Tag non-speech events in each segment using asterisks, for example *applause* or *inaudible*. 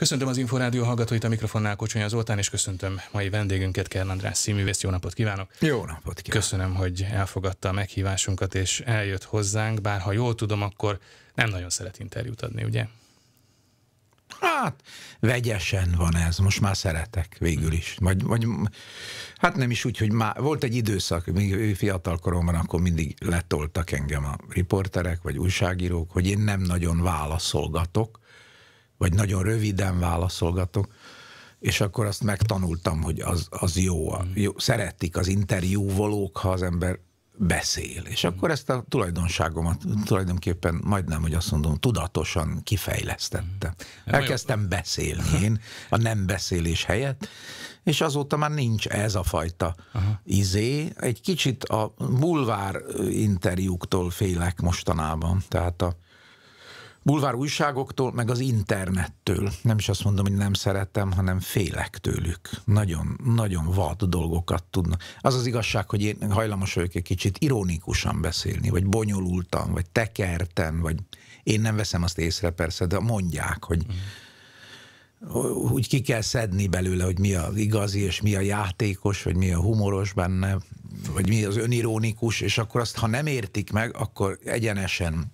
Köszöntöm az Inforádió hallgatóit, a mikrofonnál Kocsonya Zoltán, és köszöntöm mai vendégünket, Kern András színművész. Jó napot kívánok! Jó napot kívánok! Köszönöm, hogy elfogadta a meghívásunkat, és eljött hozzánk, bár ha jól tudom, akkor nem nagyon szeret interjút adni, ugye? Hát, vegyesen van ez, most már szeretek végül is. Vagy, vagy, hát nem is úgy, hogy már volt egy időszak, még fiatal koromban, akkor mindig letoltak engem a riporterek, vagy újságírók, hogy én nem nagyon válaszolgatok, vagy nagyon röviden válaszolgatok, és akkor azt megtanultam, hogy az, az jó, a, hmm. jó. Szeretik az interjúvolók, ha az ember beszél. És hmm. akkor ezt a tulajdonságomat tulajdonképpen majdnem, hogy azt mondom, tudatosan kifejlesztettem. Hmm. Elkezdtem beszélni én a nem beszélés helyett, és azóta már nincs ez a fajta Aha. izé. Egy kicsit a bulvár interjúktól félek mostanában, tehát a bulvár újságoktól, meg az internettől. Nem is azt mondom, hogy nem szeretem, hanem félek tőlük. Nagyon, nagyon vad dolgokat tudnak. Az az igazság, hogy én hajlamos vagyok egy kicsit ironikusan beszélni, vagy bonyolultan, vagy tekerten, vagy én nem veszem azt észre persze, de mondják, hogy mm úgy ki kell szedni belőle, hogy mi az igazi, és mi a játékos, vagy mi a humoros benne, vagy mi az önironikus, és akkor azt, ha nem értik meg, akkor egyenesen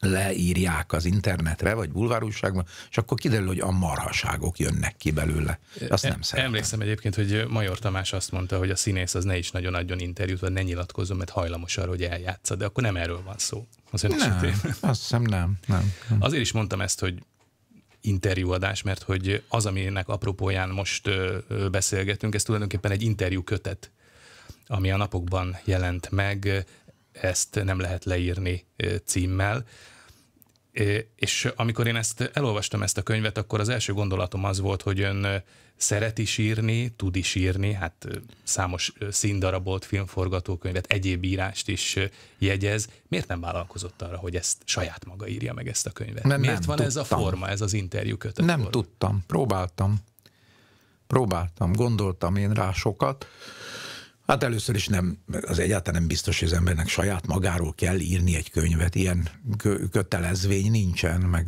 leírják az internetre, vagy bulvárújságban, és akkor kiderül, hogy a marhaságok jönnek ki belőle. Azt nem szeretem. Emlékszem egyébként, hogy Major Tamás azt mondta, hogy a színész az ne is nagyon adjon interjút, vagy ne nyilatkozzon, mert hajlamos arra, hogy eljátsza, de akkor nem erről van szó. Az ön nem, azt hiszem nem, nem, nem. Azért is mondtam ezt, hogy interjúadás, mert hogy az, aminek apropóján most beszélgetünk, ez tulajdonképpen egy interjú kötet, ami a napokban jelent meg ezt nem lehet leírni címmel. És amikor én ezt elolvastam ezt a könyvet, akkor az első gondolatom az volt, hogy ön szeret is írni, tud is írni, hát számos színdarabolt, filmforgatókönyvet, egyéb írást is jegyez. Miért nem vállalkozott arra, hogy ezt saját maga írja meg ezt a könyvet? Nem, Miért nem van tudtam. ez a forma, ez az interjú kötet? Nem forma? tudtam, próbáltam. Próbáltam, gondoltam én rá sokat. Hát először is nem, az egyáltalán nem biztos, hogy az embernek saját magáról kell írni egy könyvet, ilyen kö- kötelezvény nincsen, meg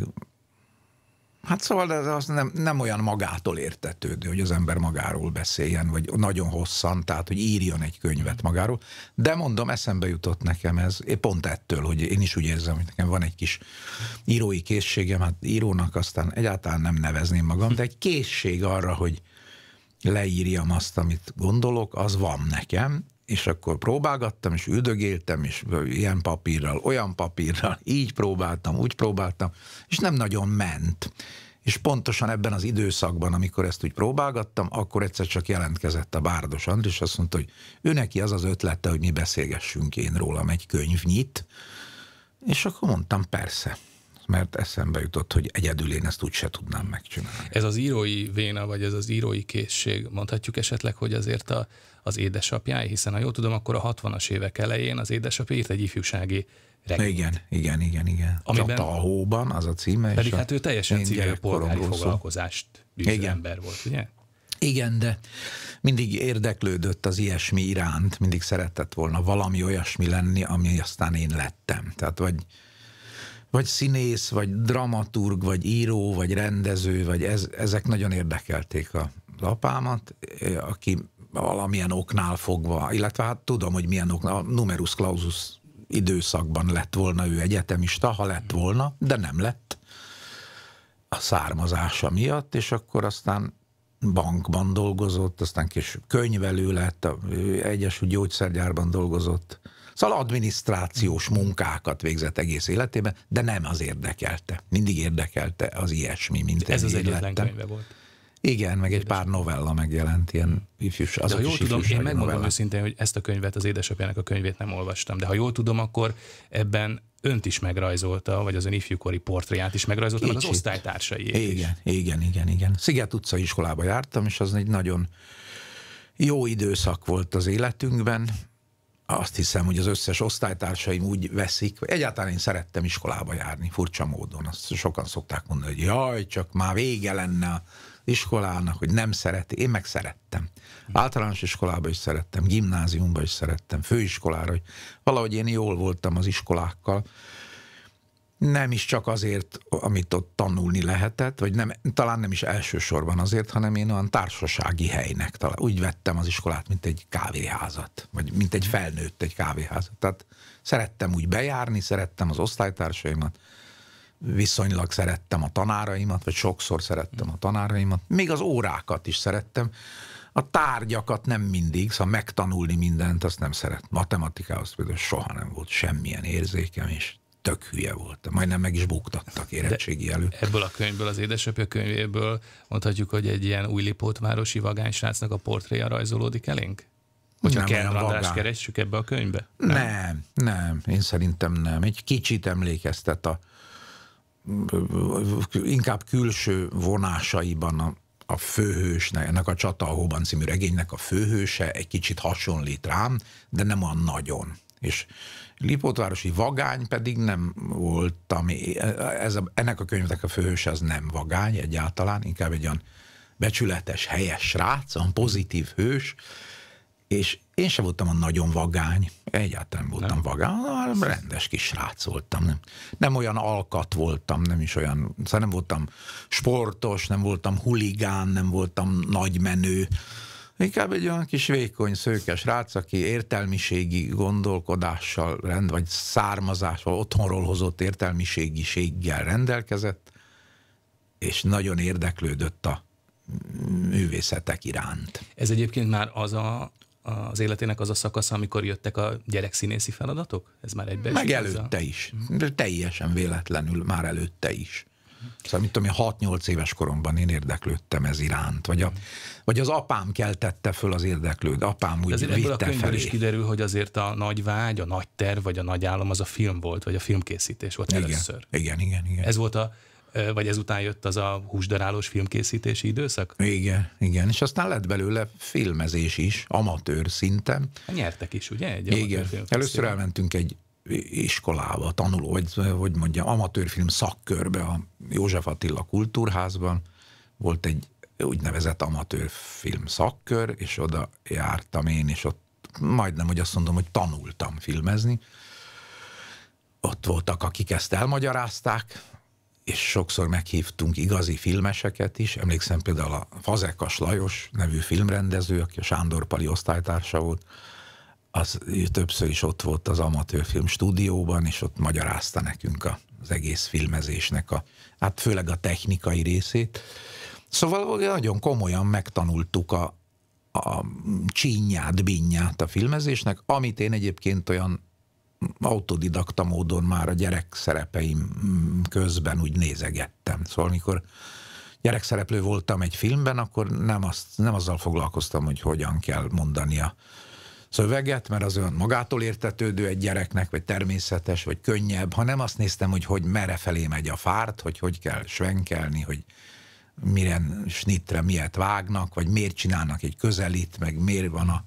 Hát szóval ez az nem, nem olyan magától értetődő, hogy az ember magáról beszéljen, vagy nagyon hosszan, tehát hogy írjon egy könyvet magáról. De mondom, eszembe jutott nekem ez, pont ettől, hogy én is úgy érzem, hogy nekem van egy kis írói készségem, hát írónak aztán egyáltalán nem nevezném magam, de egy készség arra, hogy leírjam azt, amit gondolok, az van nekem, és akkor próbálgattam, és üdögéltem, és ilyen papírral, olyan papírral, *laughs* így próbáltam, úgy próbáltam, és nem nagyon ment. És pontosan ebben az időszakban, amikor ezt úgy próbálgattam, akkor egyszer csak jelentkezett a Bárdos és azt mondta, hogy ő neki az az ötlete, hogy mi beszélgessünk én rólam egy könyvnyit, és akkor mondtam, persze mert eszembe jutott, hogy egyedül én ezt úgyse tudnám megcsinálni. Ez az írói véna, vagy ez az írói készség, mondhatjuk esetleg, hogy azért a, az édesapjáé, hiszen ha jól tudom, akkor a 60-as évek elején az édesapja írt egy ifjúsági regényt. Igen, igen, igen, igen. Amiben, Csata a hóban, az a címe. Pedig hát ő teljesen civil polgári foglalkozást igen. ember volt, ugye? Igen, de mindig érdeklődött az ilyesmi iránt, mindig szeretett volna valami olyasmi lenni, ami aztán én lettem. Tehát vagy vagy színész, vagy dramaturg, vagy író, vagy rendező, vagy ez, ezek nagyon érdekelték a apámat, eh, aki valamilyen oknál fogva, illetve hát tudom, hogy milyen oknál, a numerus clausus időszakban lett volna ő egyetemista, ha lett volna, de nem lett a származása miatt, és akkor aztán bankban dolgozott, aztán kis könyvelő lett, egyes Gyógyszergyárban dolgozott, Szóval adminisztrációs munkákat végzett egész életében, de nem az érdekelte. Mindig érdekelte az ilyesmi, mint Ez az egyetlen könyve volt. Igen, meg egy pár novella megjelent, ilyen az De ha jól tudom, én megmondom novella. őszintén, hogy ezt a könyvet, az édesapjának a könyvét nem olvastam, de ha jól tudom, akkor ebben önt is megrajzolta, vagy az ön ifjúkori portréját is megrajzolta, Kicsit. meg az osztálytársai. Igen, is. igen, igen, igen. Sziget utca iskolába jártam, és az egy nagyon jó időszak volt az életünkben, azt hiszem, hogy az összes osztálytársaim úgy veszik, hogy egyáltalán én szerettem iskolába járni, furcsa módon. Azt sokan szokták mondani, hogy jaj, csak már vége lenne a iskolának, hogy nem szereti. Én meg szerettem. Általános iskolába is szerettem, gimnáziumba is szerettem, főiskolára, hogy valahogy én jól voltam az iskolákkal nem is csak azért, amit ott tanulni lehetett, vagy nem, talán nem is elsősorban azért, hanem én olyan társasági helynek talán. Úgy vettem az iskolát, mint egy kávéházat, vagy mint egy felnőtt egy kávéházat. Tehát szerettem úgy bejárni, szerettem az osztálytársaimat, viszonylag szerettem a tanáraimat, vagy sokszor szerettem a tanáraimat, még az órákat is szerettem. A tárgyakat nem mindig, szóval megtanulni mindent, azt nem szeret. Matematikához például soha nem volt semmilyen érzékem, és tök hülye volt. Majdnem meg is buktattak érettségi De előtt. Ebből a könyvből, az édesapja könyvéből mondhatjuk, hogy egy ilyen új lipótvárosi vagánysrácnak a portréja rajzolódik elénk? Hogyha nem, kell radást keressük ebbe a könyvbe? Nem? nem, nem, én szerintem nem. Egy kicsit emlékeztet a inkább külső vonásaiban a, a főhősnek, ennek a Csata a Hóban című regénynek a főhőse egy kicsit hasonlít rám, de nem olyan nagyon. És Lipótvárosi vagány pedig nem volt, ami, e- ez a, ennek a könyvnek a főhős az nem vagány egyáltalán, inkább egy olyan becsületes, helyes srác, olyan pozitív hős, és én sem voltam a nagyon vagány, egyáltalán voltam nem. vagány, hanem rendes kis srác voltam. Nem, nem olyan alkat voltam, nem is olyan, szóval nem voltam sportos, nem voltam huligán, nem voltam nagymenő, menő, Inkább egy olyan kis vékony, szőkes rác, aki értelmiségi gondolkodással, rend, vagy származással, otthonról hozott értelmiségiséggel rendelkezett, és nagyon érdeklődött a művészetek iránt. Ez egyébként már az a, az életének az a szakasza, amikor jöttek a gyerekszínészi feladatok? Ez már egybe Meg is előtte a... is. Teljesen véletlenül már előtte is. Szóval mit tudom én, 6-8 éves koromban én érdeklődtem ez iránt, vagy, a, vagy az apám keltette föl az érdeklőd, apám úgy azért vitte ebből a könyvből felé. is kiderül, hogy azért a nagy vágy, a nagy terv, vagy a nagy álom az a film volt, vagy a filmkészítés volt igen, először. Igen, igen, igen. Ez volt a, vagy ezután jött az a húsdarálós filmkészítési időszak? Igen, igen, és aztán lett belőle filmezés is, amatőr szinten. Nyertek is, ugye? Egy igen, először elmentünk egy iskolába, tanuló, vagy hogy mondjam, amatőrfilm szakkörbe, a József Attila Kultúrházban volt egy úgynevezett amatőrfilm szakkör, és oda jártam én, és ott majdnem, hogy azt mondom, hogy tanultam filmezni. Ott voltak, akik ezt elmagyarázták, és sokszor meghívtunk igazi filmeseket is. Emlékszem például a Fazekas Lajos nevű filmrendező, aki a Sándor Pali osztálytársa volt, az ő többször is ott volt az amatőrfilm stúdióban, és ott magyarázta nekünk a, az egész filmezésnek a, hát főleg a technikai részét. Szóval nagyon komolyan megtanultuk a, a csínyát, binyát a filmezésnek, amit én egyébként olyan autodidakta módon már a gyerek szerepeim közben úgy nézegettem. Szóval amikor gyerekszereplő voltam egy filmben, akkor nem, azt, nem azzal foglalkoztam, hogy hogyan kell mondani a szöveget, mert az olyan magától értetődő egy gyereknek, vagy természetes, vagy könnyebb, hanem azt néztem, hogy hogy merre felé megy a fárt, hogy hogy kell svenkelni, hogy milyen snitre miért vágnak, vagy miért csinálnak egy közelít, meg miért van a...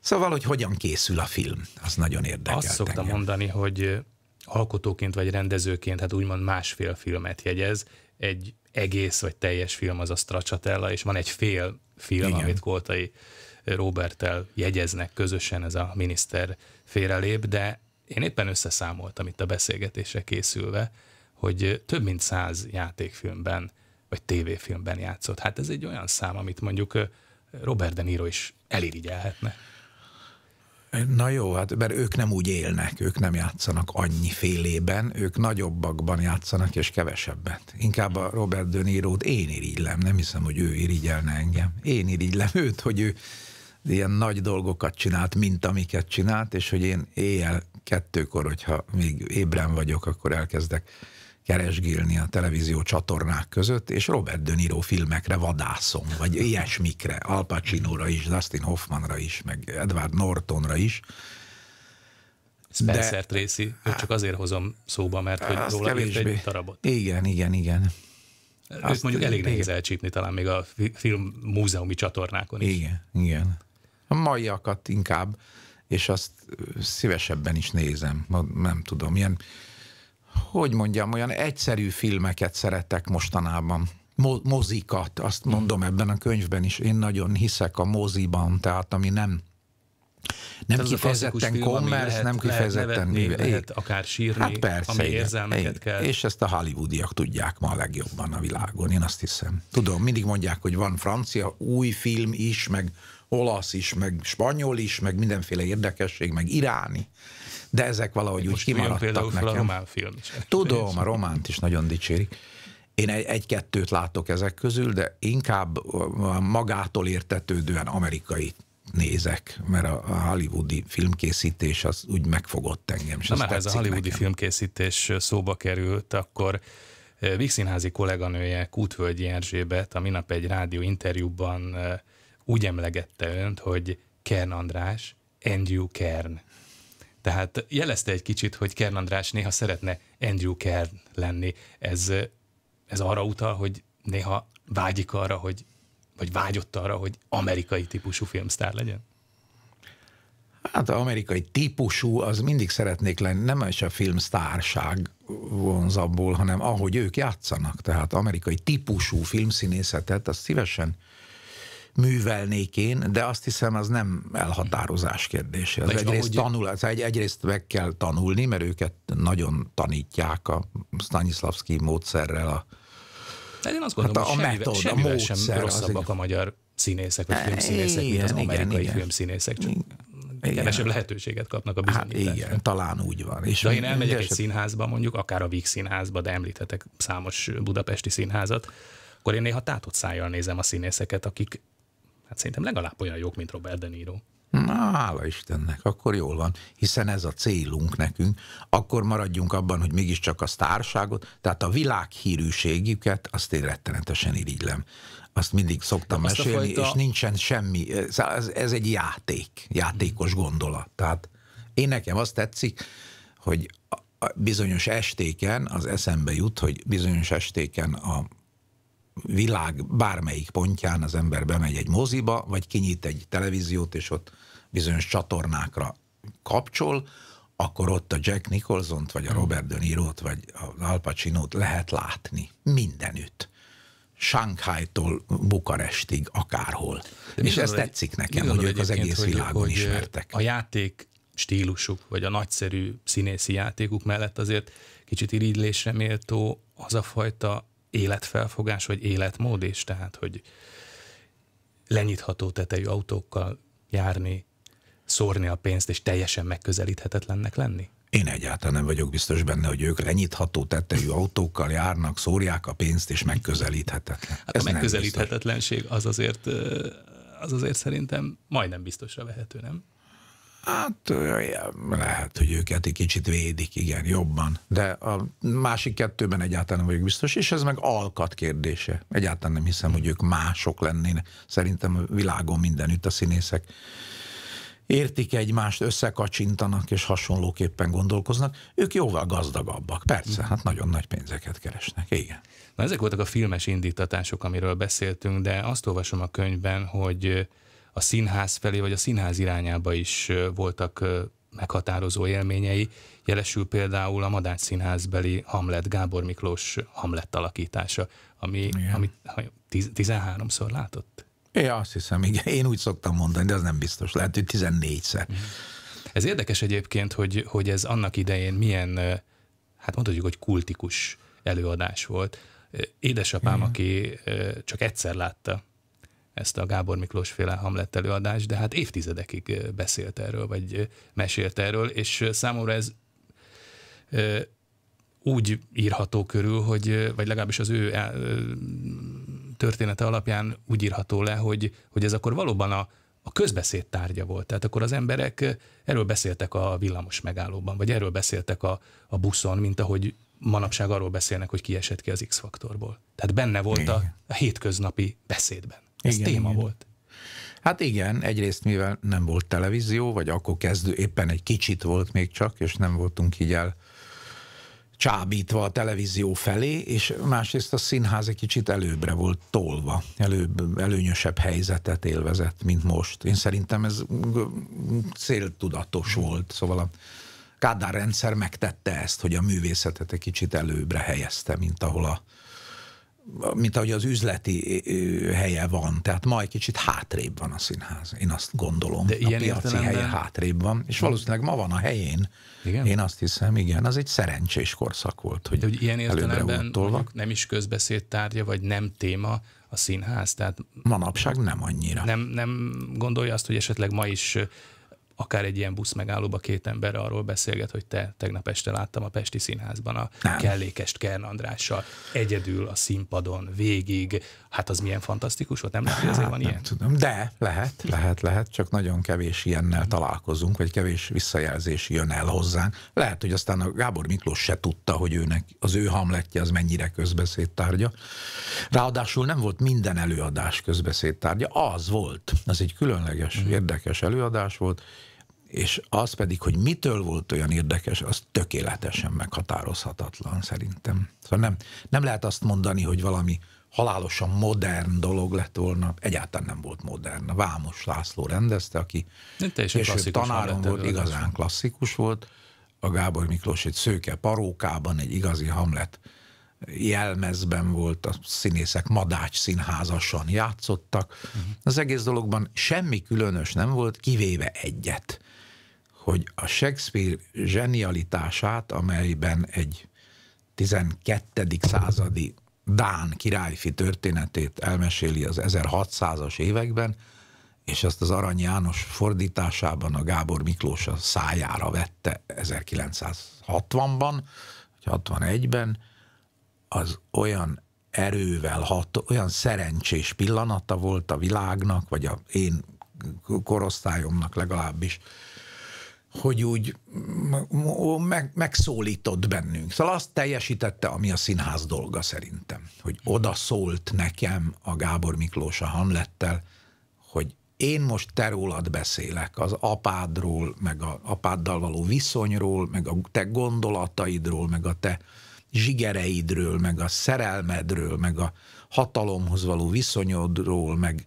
Szóval, hogy hogyan készül a film, az nagyon érdekel. Azt szoktam engem. mondani, hogy alkotóként vagy rendezőként, hát úgymond másfél filmet jegyez, egy egész vagy teljes film az a Stracciatella, és van egy fél film, Igen. amit Koltai Roberttel jegyeznek közösen ez a miniszter félrelép, de én éppen összeszámoltam itt a beszélgetésre készülve, hogy több mint száz játékfilmben vagy tévéfilmben játszott. Hát ez egy olyan szám, amit mondjuk Robert De Niro is elirigyelhetne. Na jó, hát mert ők nem úgy élnek, ők nem játszanak annyi félében, ők nagyobbakban játszanak és kevesebbet. Inkább a Robert De Niro-t én irigylem, nem hiszem, hogy ő irigyelne engem. Én irigylem őt, hogy ő ilyen nagy dolgokat csinált, mint amiket csinált, és hogy én éjjel kettőkor, hogyha még ébren vagyok, akkor elkezdek keresgélni a televízió csatornák között, és Robert De Niro filmekre vadászom, vagy ilyesmikre, Al Pacino-ra is, Dustin Hoffmanra is, meg Edward Nortonra is. Spencer De, Tracy, hát, csak azért hozom szóba, mert hogy róla kevésbé. egy darabot. Igen, igen, igen. azt mondjuk elég nehéz elcsípni talán még a film múzeumi csatornákon is. Igen, igen a maiakat inkább, és azt szívesebben is nézem, nem tudom, ilyen, hogy mondjam, olyan egyszerű filmeket szeretek mostanában. Mo- mozikat, azt hmm. mondom ebben a könyvben is, én nagyon hiszek a moziban, tehát ami nem nem Tehát kifejezetten kommersz, nem kifejezetten lehet, nevetni, lehet akár sírni, hát persze, ami érzelmeket igen. kell. És ezt a hollywoodiak tudják ma a legjobban a világon, én azt hiszem. Tudom, mindig mondják, hogy van francia új film is, meg olasz is, meg spanyol is, meg mindenféle érdekesség, meg iráni. De ezek valahogy Most úgy kimaradtak nekem. a román film. Tudom, a románt is nagyon dicsérik. Én egy-kettőt látok ezek közül, de inkább magától értetődően amerikai nézek, mert a hollywoodi filmkészítés az úgy megfogott engem. Na mert ez a hollywoodi nekem. filmkészítés szóba került, akkor Vígszínházi kolléganője Kútvölgyi Erzsébet a minap egy rádió interjúban úgy emlegette önt, hogy Kern András, Andrew Kern. Tehát jelezte egy kicsit, hogy Kern András néha szeretne Andrew Kern lenni. Ez, ez arra utal, hogy néha vágyik arra, hogy, vagy vágyott arra, hogy amerikai típusú filmsztár legyen? Hát az amerikai típusú, az mindig szeretnék lenni, nem is a filmsztárság vonz abból, hanem ahogy ők játszanak. Tehát amerikai típusú filmszínészetet, azt szívesen művelnék én, de azt hiszem az nem elhatározás kérdése. Az egyrészt, ahogy... tanul, ez egy, egyrészt meg kell tanulni, mert őket nagyon tanítják a Stanislavski módszerrel a de hát én azt gondolom, hát a, a semmivel, metód, semmivel a módszer, sem rosszabbak egy... a magyar színészek, vagy e, filmszínészek, igen, mint az amerikai igen. filmszínészek. Csak igen. kevesebb lehetőséget kapnak a bizonyítás. Hát igen, talán úgy van. És de én elmegyek egy eset... színházba, mondjuk akár a Víg színházba, de említhetek számos budapesti színházat, akkor én néha tátott szájjal nézem a színészeket, akik Hát szerintem legalább olyan jók, mint Robert De Niro. Na, hála Istennek, akkor jól van, hiszen ez a célunk nekünk, akkor maradjunk abban, hogy mégiscsak a sztárságot, tehát a világhírűségüket, azt én rettenetesen irigylem. Azt mindig szoktam azt mesélni, fajta... és nincsen semmi, ez, ez egy játék, játékos gondolat. Tehát én nekem azt tetszik, hogy bizonyos estéken, az eszembe jut, hogy bizonyos estéken a világ bármelyik pontján az ember bemegy egy moziba, vagy kinyit egy televíziót, és ott bizonyos csatornákra kapcsol, akkor ott a Jack nicholson vagy a hmm. Robert De Niro-t, vagy a Al pacino lehet látni mindenütt. Shanghai-tól Bukarestig, akárhol. De és ez tetszik nekem, hogy ők az egész hogy, világon hogy ismertek. A játék stílusuk, vagy a nagyszerű színészi játékuk mellett azért kicsit irigylésre méltó az a fajta életfelfogás, vagy életmód is, tehát, hogy lenyitható tetejű autókkal járni, szórni a pénzt, és teljesen megközelíthetetlennek lenni? Én egyáltalán nem vagyok biztos benne, hogy ők lenyitható tetejű autókkal járnak, szórják a pénzt, és megközelíthetetlen. Hát Ez a megközelíthetetlenség az azért, az azért szerintem majdnem biztosra vehető, nem? Hát lehet, hogy őket egy kicsit védik, igen, jobban. De a másik kettőben egyáltalán nem vagyok biztos, és ez meg alkat kérdése. Egyáltalán nem hiszem, hogy ők mások lennének. Szerintem a világon mindenütt a színészek értik egymást, összekacsintanak és hasonlóképpen gondolkoznak. Ők jóval gazdagabbak, persze, hát nagyon nagy pénzeket keresnek, igen. Na ezek voltak a filmes indítatások, amiről beszéltünk, de azt olvasom a könyvben, hogy a színház felé, vagy a színház irányába is voltak meghatározó élményei. Jelesül például a Madács Színházbeli Hamlet, Gábor Miklós Hamlet alakítása, ami, ami 13-szor látott. Én azt hiszem, igen. Én úgy szoktam mondani, de az nem biztos. Lehet, hogy 14-szer. Mhm. Ez érdekes egyébként, hogy, hogy ez annak idején milyen, hát mondhatjuk, hogy kultikus előadás volt. Édesapám, igen. aki csak egyszer látta ezt a Gábor Miklós féle Hamlet előadást, de hát évtizedekig beszélt erről, vagy mesélt erről, és számomra ez úgy írható körül, hogy, vagy legalábbis az ő története alapján úgy írható le, hogy, hogy ez akkor valóban a, a közbeszéd tárgya volt. Tehát akkor az emberek erről beszéltek a villamos megállóban, vagy erről beszéltek a, a buszon, mint ahogy manapság arról beszélnek, hogy kiesett ki az X-faktorból. Tehát benne volt a, a hétköznapi beszédben. Ez igen, téma igen. volt. Hát igen, egyrészt mivel nem volt televízió, vagy akkor kezdő, éppen egy kicsit volt még csak, és nem voltunk így el csábítva a televízió felé, és másrészt a színház egy kicsit előbbre volt tolva, előbb, előnyösebb helyzetet élvezett, mint most. Én szerintem ez céltudatos mhm. volt, szóval a Kádár rendszer megtette ezt, hogy a művészetet egy kicsit előbbre helyezte, mint ahol a mint ahogy az üzleti helye van, tehát ma egy kicsit hátrébb van a színház, én azt gondolom. De a ilyen piaci értelemben... helye hátrébb van, és valószínűleg ma van a helyén. Igen? Én azt hiszem, igen, az egy szerencsés korszak volt, hogy, De, hogy ilyen értelemben nem is közbeszéd tárgya, vagy nem téma a színház, tehát... Manapság nem annyira. Nem, nem gondolja azt, hogy esetleg ma is akár egy ilyen busz megállóba két ember arról beszélget, hogy te tegnap este láttam a Pesti Színházban a Nem. kellékest Kern Andrással egyedül a színpadon végig. Hát az milyen fantasztikus volt, nem lehet, hogy azért hát van nem ilyen? tudom, de lehet, lehet, lehet, csak nagyon kevés ilyennel találkozunk, vagy kevés visszajelzés jön el hozzánk. Lehet, hogy aztán a Gábor Miklós se tudta, hogy őnek az ő hamletje az mennyire közbeszéd tárgya. Ráadásul nem volt minden előadás közbeszéd tárgya, az volt. Az egy különleges, mhm. érdekes előadás volt, és az pedig, hogy mitől volt olyan érdekes, az tökéletesen meghatározhatatlan szerintem. Szóval nem, nem lehet azt mondani, hogy valami halálosan modern dolog lett volna, egyáltalán nem volt modern. Vámos László rendezte, aki később tanárom volt, igazán klasszikus volt. A Gábor Miklós egy szőke parókában, egy igazi Hamlet jelmezben volt, a színészek madács színházasan játszottak. Uh-huh. Az egész dologban semmi különös nem volt, kivéve egyet hogy a Shakespeare zsenialitását, amelyben egy 12. századi Dán királyfi történetét elmeséli az 1600-as években, és ezt az Arany János fordításában a Gábor Miklós a szájára vette 1960-ban, vagy 61-ben, az olyan erővel hat, olyan szerencsés pillanata volt a világnak, vagy a én korosztályomnak legalábbis, hogy úgy meg, megszólított bennünk. Szóval azt teljesítette, ami a színház dolga szerintem, hogy oda szólt nekem a Gábor Miklós a Hamlettel, hogy én most te rólad beszélek, az apádról, meg a apáddal való viszonyról, meg a te gondolataidról, meg a te zsigereidről, meg a szerelmedről, meg a hatalomhoz való viszonyodról, meg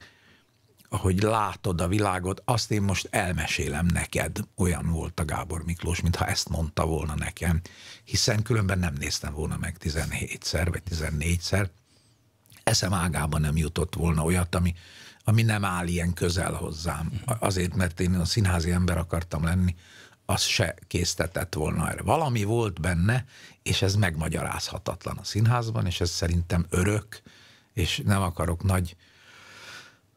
ahogy látod a világot, azt én most elmesélem neked. Olyan volt a Gábor Miklós, mintha ezt mondta volna nekem, hiszen különben nem néztem volna meg 17-szer vagy 14-szer. Eszem ágában nem jutott volna olyat, ami, ami nem áll ilyen közel hozzám. Azért, mert én a színházi ember akartam lenni, az se késztetett volna erre. Valami volt benne, és ez megmagyarázhatatlan a színházban, és ez szerintem örök, és nem akarok nagy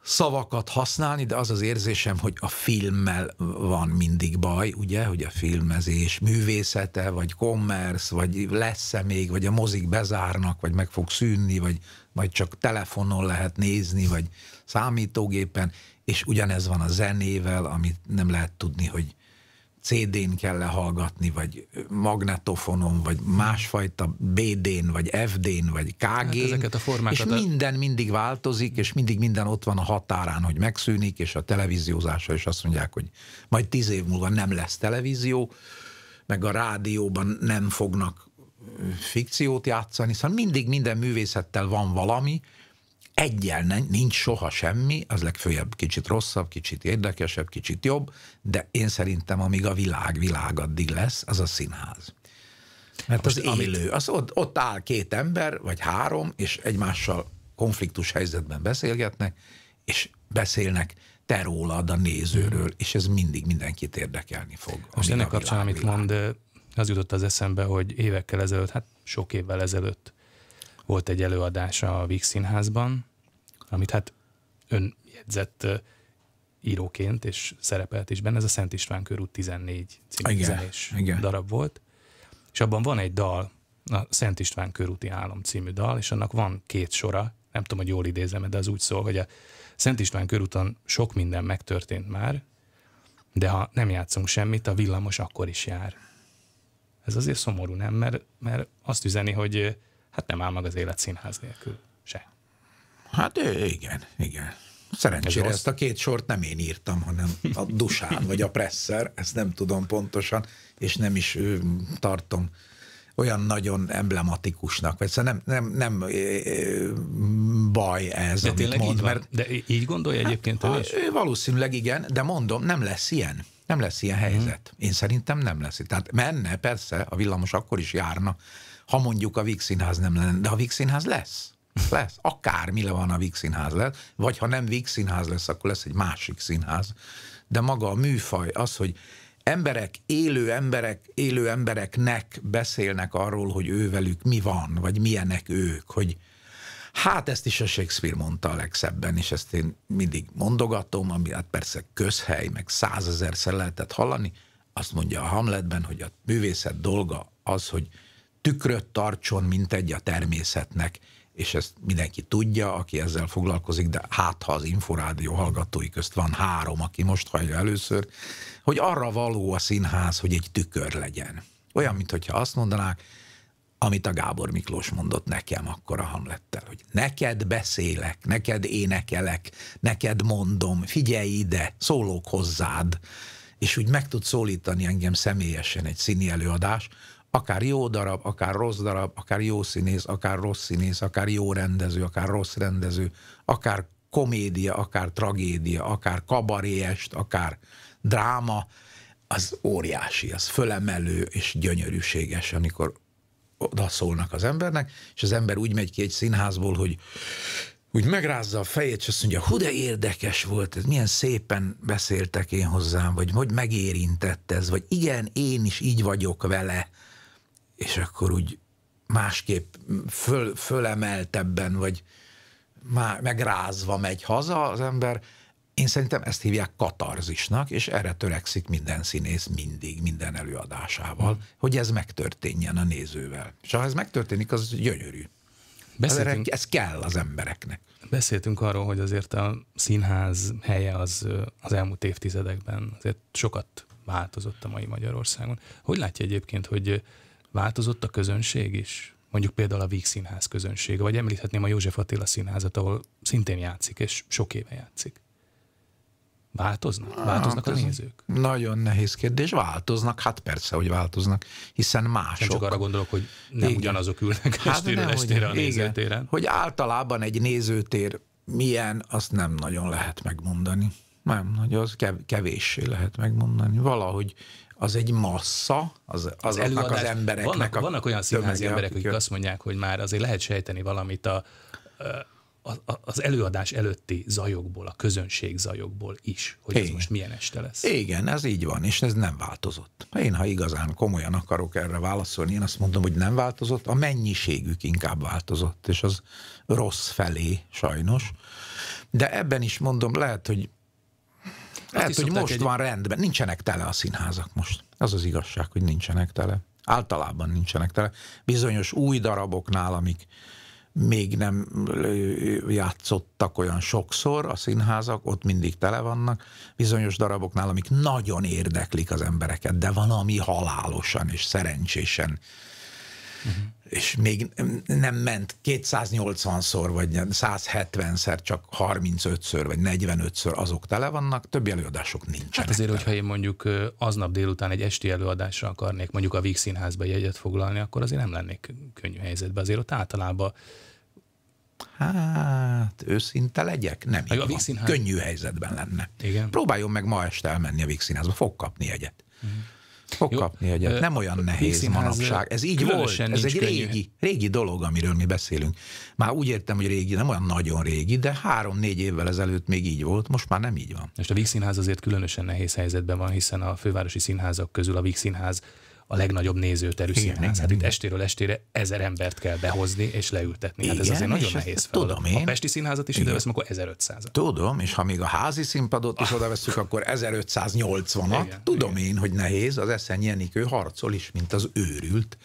szavakat használni, de az az érzésem, hogy a filmmel van mindig baj, ugye, hogy a filmezés művészete, vagy commerce, vagy lesz-e még, vagy a mozik bezárnak, vagy meg fog szűnni, vagy, vagy csak telefonon lehet nézni, vagy számítógépen, és ugyanez van a zenével, amit nem lehet tudni, hogy CD-n kell lehallgatni, vagy magnetofonon, vagy másfajta BD-n, vagy FD-n, vagy KG-n. Hát ezeket a formákat. És minden mindig változik, és mindig minden ott van a határán, hogy megszűnik, és a televíziózásra is azt mondják, hogy majd tíz év múlva nem lesz televízió, meg a rádióban nem fognak fikciót játszani, szóval mindig minden művészettel van valami, egyel nincs soha semmi, az legfőjebb kicsit rosszabb, kicsit érdekesebb, kicsit jobb, de én szerintem amíg a világ világ addig lesz, az a színház. Mert az Most élő, az ott, ott áll két ember, vagy három, és egymással konfliktus helyzetben beszélgetnek, és beszélnek te rólad a nézőről, és ez mindig mindenkit érdekelni fog. Most ennek kapcsán, amit mond, eh, az jutott az eszembe, hogy évekkel ezelőtt, hát sok évvel ezelőtt volt egy előadása a Víg Színházban, amit hát ön jegyzett íróként, és szerepelt is benne, ez a Szent István körút 14 című igen, igen. darab volt, és abban van egy dal, a Szent István körúti álom című dal, és annak van két sora, nem tudom, hogy jól idézem, de az úgy szól, hogy a Szent István körúton sok minden megtörtént már, de ha nem játszunk semmit, a villamos akkor is jár. Ez azért szomorú, nem? Mert, mert azt üzeni, hogy hát nem áll meg az élet színház nélkül se. Hát igen, igen. Szerencsére Ez ezt a két sort nem én írtam, hanem a Dusán vagy a Presser, ezt nem tudom pontosan, és nem is tartom olyan nagyon emblematikusnak. Persze szóval nem, nem, nem baj ez, de amit mond. Mert, de így gondolja hát, egyébként ő is? Valószínűleg igen, de mondom, nem lesz ilyen. Nem lesz ilyen mhm. helyzet. Mm. Én szerintem nem lesz. Tehát menne, persze, a villamos akkor is járna, ha mondjuk a Víg Színház nem lenne, de a Víg Színház lesz. Lesz. le van a Víg Színház lesz, vagy ha nem Víg Színház lesz, akkor lesz egy másik színház. De maga a műfaj, az, hogy emberek, élő emberek, élő embereknek beszélnek arról, hogy ővelük mi van, vagy milyenek ők, hogy hát ezt is a Shakespeare mondta a legszebben, és ezt én mindig mondogatom, ami hát persze közhely, meg százezerszer lehetett hallani, azt mondja a Hamletben, hogy a művészet dolga az, hogy tükröt tartson, mint egy a természetnek, és ezt mindenki tudja, aki ezzel foglalkozik, de hát ha az Inforádió hallgatói közt van három, aki most hallja először, hogy arra való a színház, hogy egy tükör legyen. Olyan, mintha azt mondanák, amit a Gábor Miklós mondott nekem akkor a Hamlettel, hogy neked beszélek, neked énekelek, neked mondom, figyelj ide, szólok hozzád, és úgy meg tud szólítani engem személyesen egy színi előadás, akár jó darab, akár rossz darab, akár jó színész, akár rossz színész, akár jó rendező, akár rossz rendező, akár komédia, akár tragédia, akár kabaréest, akár dráma, az óriási, az fölemelő és gyönyörűséges, amikor oda szólnak az embernek, és az ember úgy megy ki egy színházból, hogy úgy megrázza a fejét, és azt mondja, hú de érdekes volt ez, milyen szépen beszéltek én hozzám, vagy hogy megérintett ez, vagy igen, én is így vagyok vele, és akkor úgy másképp föl, fölemeltebben, vagy már megrázva megy haza az ember. Én szerintem ezt hívják katarzisnak, és erre törekszik minden színész mindig, minden előadásával, mm. hogy ez megtörténjen a nézővel. És ha ez megtörténik, az gyönyörű. Beszéltünk, ez kell az embereknek. Beszéltünk arról, hogy azért a színház helye az, az elmúlt évtizedekben azért sokat változott a mai Magyarországon. Hogy látja egyébként, hogy változott a közönség is? Mondjuk például a Víg Színház közönsége, vagy említhetném a József Attila Színházat, ahol szintén játszik, és sok éve játszik. Változnak? Hát, változnak hát, a nézők? Nagyon nehéz kérdés. Változnak? Hát persze, hogy változnak, hiszen mások. Nem csak arra gondolok, hogy nem igen. ugyanazok ülnek hát estéről nem, estére a nézőtéren. Igen. Hogy általában egy nézőtér milyen, azt nem nagyon lehet megmondani. Nem, hogy az kevéssé lehet megmondani. Valahogy az egy massza, az, az előadás, az embereknek vannak, a Vannak olyan színházi emberek, akik, akik azt mondják, hogy már azért lehet sejteni valamit a, a, a, az előadás előtti zajokból, a közönség zajokból is, hogy Igen. ez most milyen este lesz. Igen, ez így van, és ez nem változott. Én, ha igazán komolyan akarok erre válaszolni, én azt mondom, hogy nem változott, a mennyiségük inkább változott, és az rossz felé sajnos. De ebben is mondom, lehet, hogy lehet, hogy most egy... van rendben. Nincsenek tele a színházak most. Az az igazság, hogy nincsenek tele. Általában nincsenek tele. Bizonyos új daraboknál, amik még nem játszottak olyan sokszor a színházak, ott mindig tele vannak, bizonyos daraboknál, amik nagyon érdeklik az embereket, de valami halálosan és szerencsésen Uh-huh. és még nem ment 280-szor, vagy 170-szer, csak 35-ször, vagy 45-ször azok tele vannak, többi előadások nincsenek. Hát azért, hogyha én mondjuk aznap délután egy esti előadásra akarnék mondjuk a Víg Színházba jegyet foglalni, akkor azért nem lennék könnyű helyzetben. Azért ott általában Hát, őszinte legyek? Nem a így Könnyű helyzetben lenne. Igen. Próbáljon meg ma este elmenni a Vígszínházba, fog kapni egyet. Uh-huh. Mhm. Fog Jó? kapni egyet. Nem olyan nehéz manapság. Ez így volt. Ez egy régi, régi dolog, amiről mi beszélünk. Már úgy értem, hogy régi, nem olyan nagyon régi, de három-négy évvel ezelőtt még így volt, most már nem így van. És a Vígszínház azért különösen nehéz helyzetben van, hiszen a fővárosi színházak közül a Vígszínház a legnagyobb nézőterű színház. Hát itt estéről estére ezer embert kell behozni és leültetni. Igen, hát ez azért nagyon nehéz feladat. Tudom én. A Pesti Színházat is ide akkor 1500 Tudom, és ha még a házi színpadot is oda veszük, akkor 1580-at. Tudom igen. én, hogy nehéz, az Eszenyi Enikő harcol is, mint az őrült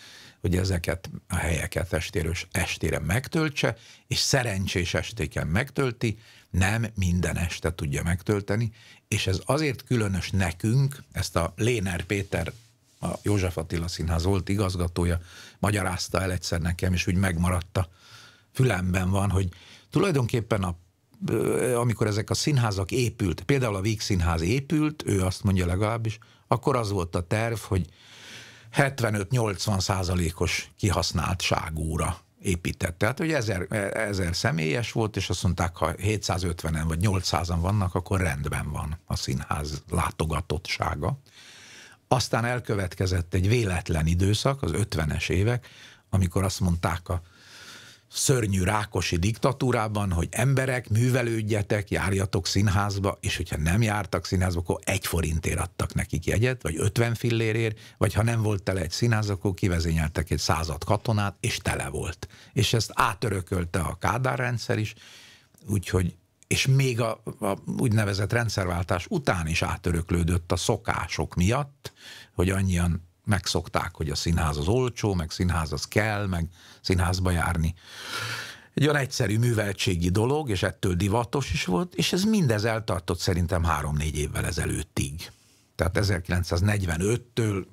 hogy ezeket a helyeket estéről estére megtöltse, és szerencsés estéken megtölti, nem minden este tudja megtölteni, és ez azért különös nekünk, ezt a Léner Péter a József Attila Színház volt igazgatója, magyarázta el egyszer nekem, és úgy megmaradt a fülemben van, hogy tulajdonképpen a amikor ezek a színházak épült, például a Víg Színház épült, ő azt mondja legalábbis, akkor az volt a terv, hogy 75-80 százalékos kihasználtságúra épített. Tehát, hogy ezer, e, ezer személyes volt, és azt mondták, ha 750-en vagy 800-an vannak, akkor rendben van a színház látogatottsága. Aztán elkövetkezett egy véletlen időszak, az 50-es évek, amikor azt mondták a szörnyű rákosi diktatúrában, hogy emberek, művelődjetek, járjatok színházba, és hogyha nem jártak színházba, akkor egy forintért adtak nekik jegyet, vagy 50 fillérért, vagy ha nem volt tele egy színház, akkor kivezényeltek egy század katonát, és tele volt. És ezt átörökölte a Kádár rendszer is, úgyhogy és még a, a úgynevezett rendszerváltás után is átöröklődött a szokások miatt, hogy annyian megszokták, hogy a színház az olcsó, meg színház az kell, meg színházba járni. Egy olyan egyszerű műveltségi dolog, és ettől divatos is volt, és ez mindez eltartott szerintem három-négy évvel ezelőttig. Tehát 1945-től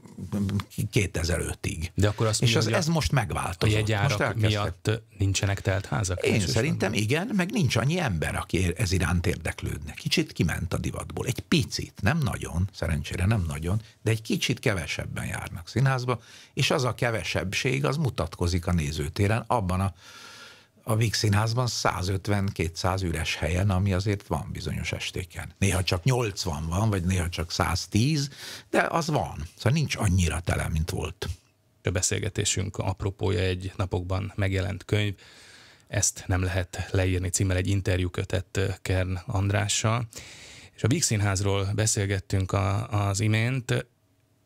2005-ig. De akkor azt És mondja, az, ez most megváltozott. A jegyárak most miatt nincsenek teltházak? Én szerintem nem. igen, meg nincs annyi ember, aki ez iránt érdeklődne. Kicsit kiment a divatból. Egy picit, nem nagyon, szerencsére nem nagyon, de egy kicsit kevesebben járnak színházba, és az a kevesebbség, az mutatkozik a nézőtéren, abban a a Víg Színházban 150-200 üres helyen, ami azért van bizonyos estéken. Néha csak 80 van, vagy néha csak 110, de az van. Szóval nincs annyira tele, mint volt. A beszélgetésünk apropója egy napokban megjelent könyv, ezt nem lehet leírni címmel egy kötett Kern Andrással. És a Víg Színházról beszélgettünk a, az imént,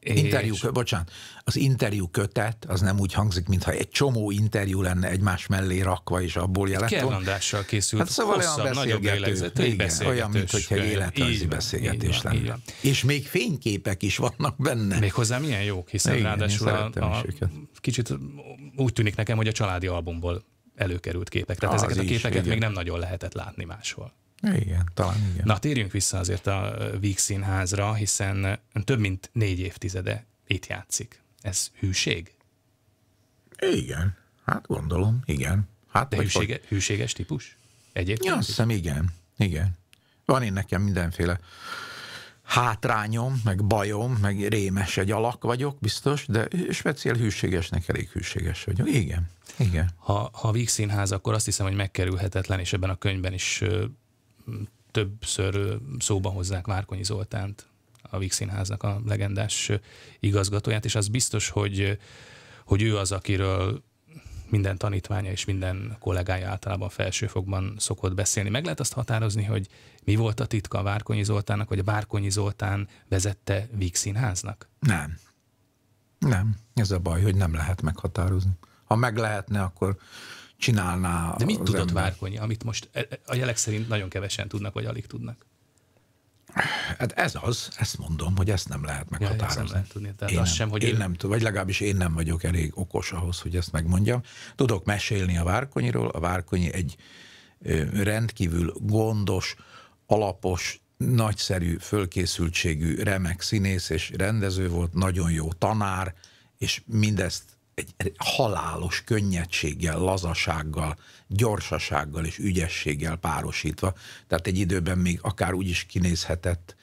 és... Interjú, bocsánat, az interjú kötet, az nem úgy hangzik, mintha egy csomó interjú lenne egymás mellé rakva, és abból jelent. Kerlandással készült, hát szóval hosszabb, olyan beszélgető, igen, olyan, mintha egy életrajzi beszélgetés így, lenne. És még fényképek is vannak benne. Méghozzá milyen jók, hiszen igen, ráadásul a, a, kicsit úgy tűnik nekem, hogy a családi albumból előkerült képek. Tehát az ezeket a képeket igen. még nem nagyon lehetett látni máshol. Igen, talán igen. Na, térjünk vissza azért a Víg Színházra, hiszen több mint négy évtizede itt játszik. Ez hűség? Igen, hát gondolom, igen. Hát, De hűsége, vagy... hűséges típus? Egyébként? Ja, azt hiszem, igen. Igen. Van én nekem mindenféle hátrányom, meg bajom, meg rémes egy alak vagyok, biztos, de speciál hűségesnek elég hűséges vagyok. Igen, igen. Ha, ha a Víg Színház, akkor azt hiszem, hogy megkerülhetetlen, és ebben a könyvben is többször szóba hozzák Várkonyi Zoltánt, a Víg Színháznak a legendás igazgatóját, és az biztos, hogy, hogy ő az, akiről minden tanítványa és minden kollégája általában felsőfokban szokott beszélni. Meg lehet azt határozni, hogy mi volt a titka a Várkonyi Zoltánnak, vagy a Várkonyi Zoltán vezette Víg Színháznak? Nem. Nem. Ez a baj, hogy nem lehet meghatározni. Ha meg lehetne, akkor csinálná. De mit tudott ember. várkonyi, amit most e- e- a jelek szerint nagyon kevesen tudnak, vagy alig tudnak? Hát ez az, ezt mondom, hogy ezt nem lehet meghatározni. Ja, nem lehet tudni, tehát én, nem, sem, hogy én, ő... nem tudom, vagy legalábbis én nem vagyok elég okos ahhoz, hogy ezt megmondjam. Tudok mesélni a Várkonyiról, a Várkonyi egy rendkívül gondos, alapos, nagyszerű, fölkészültségű, remek színész és rendező volt, nagyon jó tanár, és mindezt egy halálos könnyedséggel, lazasággal, gyorsasággal és ügyességgel párosítva. Tehát egy időben még akár úgy is kinézhetett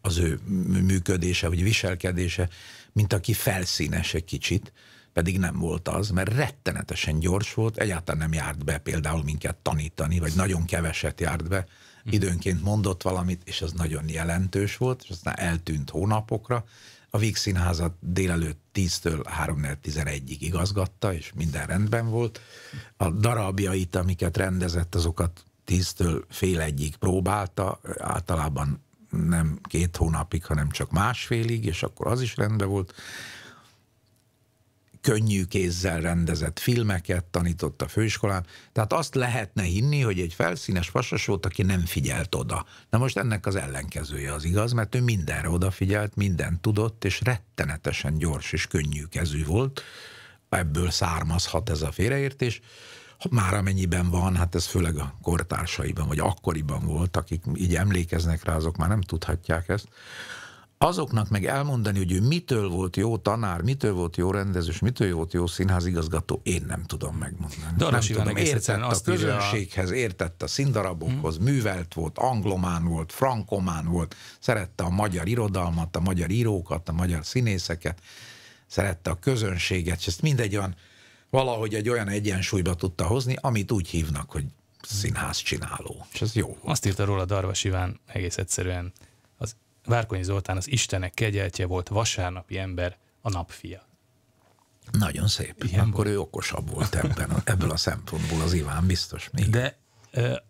az ő működése vagy viselkedése, mint aki felszínes egy kicsit, pedig nem volt az, mert rettenetesen gyors volt, egyáltalán nem járt be például minket tanítani, vagy nagyon keveset járt be, mhm. időnként mondott valamit, és az nagyon jelentős volt, és aztán eltűnt hónapokra, a Víg Színházat délelőtt 10-től 3-11-ig igazgatta, és minden rendben volt. A darabjait, amiket rendezett, azokat 10-től fél egyig próbálta, általában nem két hónapig, hanem csak másfélig, és akkor az is rendben volt könnyű kézzel rendezett filmeket tanított a főiskolán, tehát azt lehetne hinni, hogy egy felszínes vasas volt, aki nem figyelt oda. Na most ennek az ellenkezője az igaz, mert ő mindenre odafigyelt, mindent tudott, és rettenetesen gyors és könnyű kezű volt, ebből származhat ez a félreértés, már amennyiben van, hát ez főleg a kortársaiban, vagy akkoriban volt, akik így emlékeznek rá, azok már nem tudhatják ezt. Azoknak meg elmondani, hogy ő mitől volt jó tanár, mitől volt jó rendező, és mitől volt jó színházigazgató, én nem tudom megmondani. Daras nem tudom, értett a közönséghez, értett a színdarabokhoz, hmm. művelt volt, anglomán volt, frankomán volt, szerette a magyar irodalmat, a magyar írókat, a magyar színészeket, szerette a közönséget, és ezt mindegy olyan, valahogy egy olyan egyensúlyba tudta hozni, amit úgy hívnak, hogy színház csináló. És ez jó. Azt írta róla Darvas Iván egész egyszerűen, Várkonyi Zoltán az Istenek kegyeltje volt vasárnapi ember, a napfia. Nagyon szép. Ilyen Akkor volt. ő okosabb volt ebben, a, ebből a szempontból az Iván, biztos még. De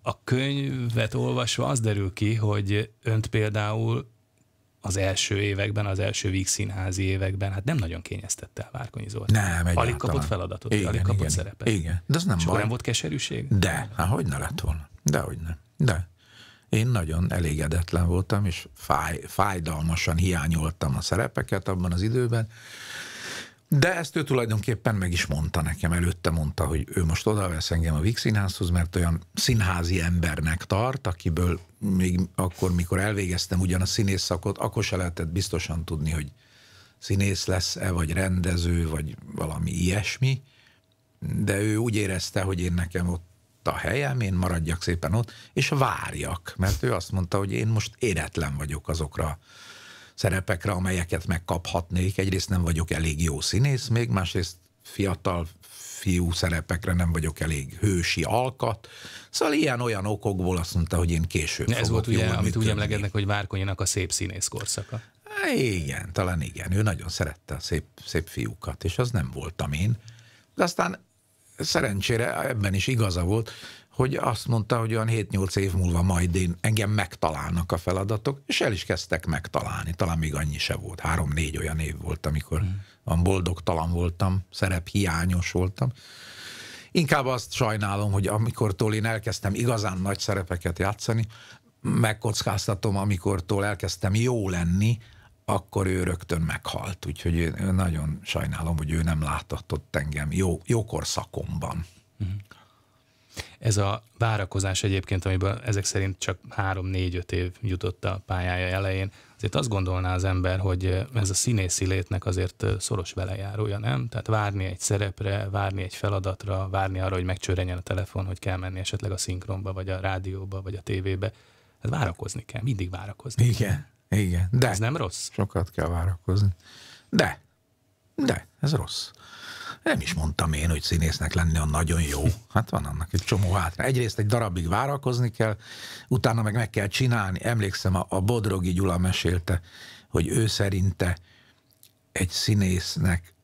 a könyvet olvasva az derül ki, hogy önt például az első években, az első vígszínházi években, hát nem nagyon kényeztette el Várkonyi Zoltán. Nem, egyáltalán. Alig kapott feladatot, igen, alig kapott igen, szerepet. Igen, de az nem És baj. nem volt keserűség? De, hát hogy ne lett volna. Dehogy ne. De. Én nagyon elégedetlen voltam, és fáj, fájdalmasan hiányoltam a szerepeket abban az időben, de ezt ő tulajdonképpen meg is mondta nekem, előtte mondta, hogy ő most oda vesz engem a Vix Színházhoz, mert olyan színházi embernek tart, akiből még akkor, mikor elvégeztem ugyan a színész szakot, akkor se lehetett biztosan tudni, hogy színész lesz-e, vagy rendező, vagy valami ilyesmi, de ő úgy érezte, hogy én nekem ott ott a helyem, én maradjak szépen ott, és várjak, mert ő azt mondta, hogy én most éretlen vagyok azokra szerepekre, amelyeket megkaphatnék. Egyrészt nem vagyok elég jó színész még, másrészt fiatal fiú szerepekre nem vagyok elég hősi alkat. Szóval ilyen-olyan okokból azt mondta, hogy én később Ez volt ugye, amit működni. úgy emlegednek, hogy Várkonyinak a szép színész korszaka. Há, igen, talán igen. Ő nagyon szerette a szép, szép fiúkat, és az nem voltam én. De aztán szerencsére ebben is igaza volt, hogy azt mondta, hogy olyan 7-8 év múlva majd én, engem megtalálnak a feladatok, és el is kezdtek megtalálni. Talán még annyi se volt. Három-négy olyan év volt, amikor van hmm. boldogtalan voltam, szerep hiányos voltam. Inkább azt sajnálom, hogy amikor én elkezdtem igazán nagy szerepeket játszani, megkockáztatom, amikortól elkezdtem jó lenni, akkor ő rögtön meghalt. Úgyhogy én nagyon sajnálom, hogy ő nem látatott engem jó, jó korszakomban. Mhm. Ez a várakozás egyébként, amiből ezek szerint csak 3-4-5 év jutott a pályája elején, azért azt gondolná az ember, hogy eh, ez a színészi létnek azért eh, szoros velejárója, nem? Tehát várni egy szerepre, várni egy feladatra, várni arra, hogy megcsörenjen a telefon, hogy kell menni esetleg a szinkronba, vagy a rádióba, vagy a tévébe. Hát várakozni kell, mindig várakozni. Igen. Kell. Igen, de. Ez nem rossz? Sokat kell várakozni. De, de, ez rossz. Nem is mondtam én, hogy színésznek lenni a nagyon jó. Hát van annak egy csomó hátra. Egyrészt egy darabig várakozni kell, utána meg meg kell csinálni. Emlékszem, a, a Bodrogi Gyula mesélte, hogy ő szerinte egy színésznek,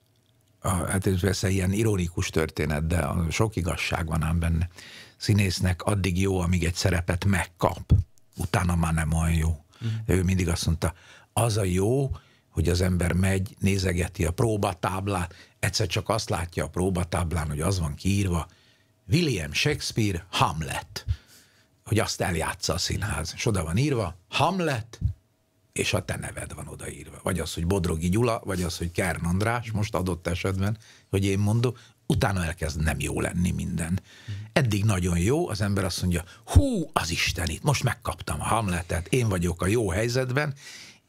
a, hát ez persze ilyen ironikus történet, de sok igazság van ám benne, színésznek addig jó, amíg egy szerepet megkap, utána már nem olyan jó de ő mindig azt mondta, az a jó, hogy az ember megy, nézegeti a próbatáblát, egyszer csak azt látja a próbatáblán, hogy az van kiírva, William Shakespeare Hamlet, hogy azt eljátsza a színház. És oda van írva Hamlet, és a te neved van odaírva. Vagy az, hogy Bodrogi Gyula, vagy az, hogy Kern András, most adott esetben, hogy én mondom, utána elkezd nem jó lenni minden. Eddig nagyon jó, az ember azt mondja, hú, az Istenit, most megkaptam a Hamletet, én vagyok a jó helyzetben,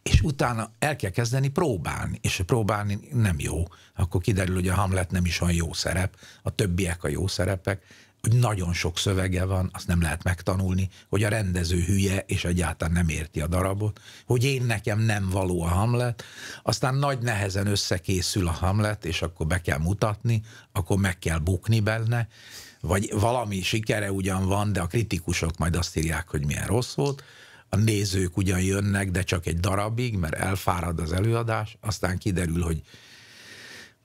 és utána el kell kezdeni próbálni, és próbálni nem jó. Akkor kiderül, hogy a Hamlet nem is olyan jó szerep, a többiek a jó szerepek, hogy nagyon sok szövege van, azt nem lehet megtanulni, hogy a rendező hülye, és egyáltalán nem érti a darabot, hogy én nekem nem való a Hamlet, aztán nagy nehezen összekészül a Hamlet, és akkor be kell mutatni, akkor meg kell bukni benne, vagy valami sikere ugyan van, de a kritikusok majd azt írják, hogy milyen rossz volt, a nézők ugyan jönnek, de csak egy darabig, mert elfárad az előadás, aztán kiderül, hogy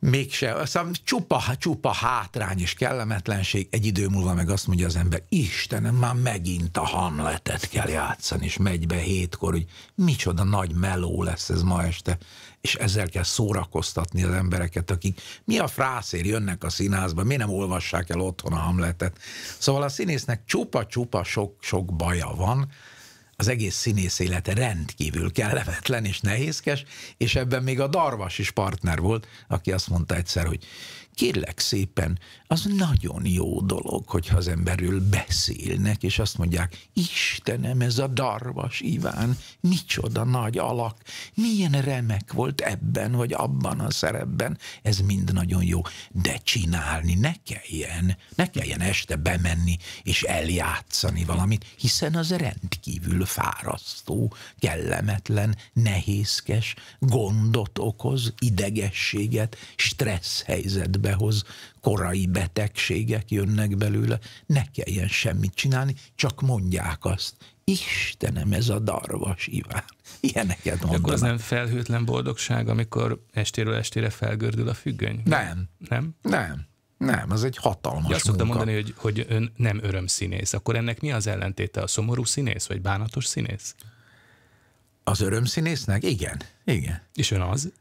mégse, szóval csupa, csupa hátrány és kellemetlenség, egy idő múlva meg azt mondja az ember, Istenem, már megint a Hamletet kell játszani, és megy be hétkor, hogy micsoda nagy meló lesz ez ma este, és ezzel kell szórakoztatni az embereket, akik mi a frászér jönnek a színházba, mi nem olvassák el otthon a Hamletet. Szóval a színésznek csupa-csupa sok-sok baja van, az egész színész élete rendkívül kellemetlen és nehézkes, és ebben még a Darvas is partner volt, aki azt mondta egyszer, hogy kérlek szépen, az nagyon jó dolog, hogyha az emberről beszélnek, és azt mondják, Istenem, ez a darvas Iván, micsoda nagy alak, milyen remek volt ebben vagy abban a szerepben, ez mind nagyon jó, de csinálni ne kelljen, ne kelljen este bemenni és eljátszani valamit, hiszen az rendkívül fárasztó, kellemetlen, nehézkes, gondot okoz, idegességet, stressz helyzetben behoz, korai betegségek jönnek belőle, ne kelljen semmit csinálni, csak mondják azt. Istenem, ez a darvas Iván. Ilyeneket mondanak. Akkor az nem felhőtlen boldogság, amikor estéről estére felgördül a függöny? Nem. Nem? Nem. Nem, az egy hatalmas ja, azt munka. mondani, hogy, hogy ön nem örömszínész. Akkor ennek mi az ellentéte? A szomorú színész, vagy bánatos színész? Az örömszínésznek? Igen, igen. És ön az?